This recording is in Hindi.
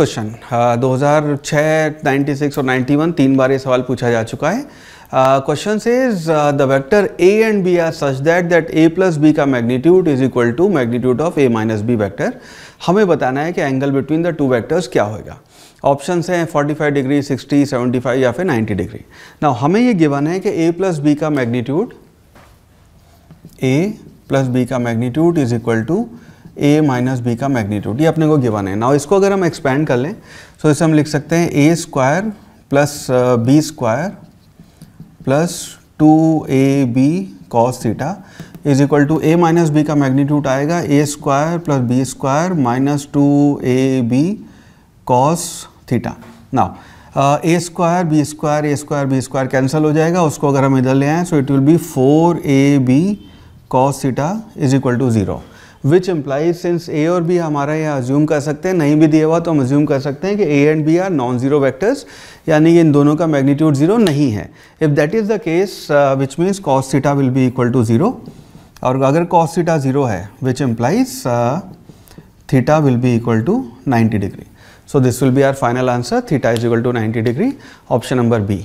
नेक्स्ट क्वेश्चन हाँ, दो हज़ार छः नाइन्टी सिक्स और नाइन्टी वन तीन बार ये सवाल पूछा जा चुका है question is the vector a and b are such that that a plus b का magnitude is equal to magnitude of a minus b vector हमें बताना है कि angle between the two vectors क्या होगा ऑप्शन हैं 45 डिग्री 60, 75 या फिर 90 डिग्री ना हमें ये गिवन है कि ए प्लस बी का मैग्नीट्यूड ए प्लस बी का magnitude is equal to a minus b का मैग्नीट्यूड ये अपने को गिवन है ना इसको अगर हम एक्सपेंड कर लें तो इसे हम लिख सकते हैं a square plus b square plus two a b cos theta is equal to a minus b का मैग्नीट्यूड आएगा a square plus b square minus two a b cos theta ना a square b square a square b square cancel हो जाएगा उसको अगर हम इधर ले आएँ so it will be four a b cos theta is equal to zero which implies since ए और बी हमारा यह अज्यूम कर सकते हैं नहीं भी दिया हुआ तो हम अज्यूम कर सकते हैं कि a and b are non zero vectors यानी कि इन दोनों का मैग्नीट्यूड जीरो नहीं है if that is the case which means cos theta will be equal to zero और अगर कॉस सीटा ज़ीरो है which implies theta will be equal to 90 degree so this will be our final answer theta is equal to 90 degree option number B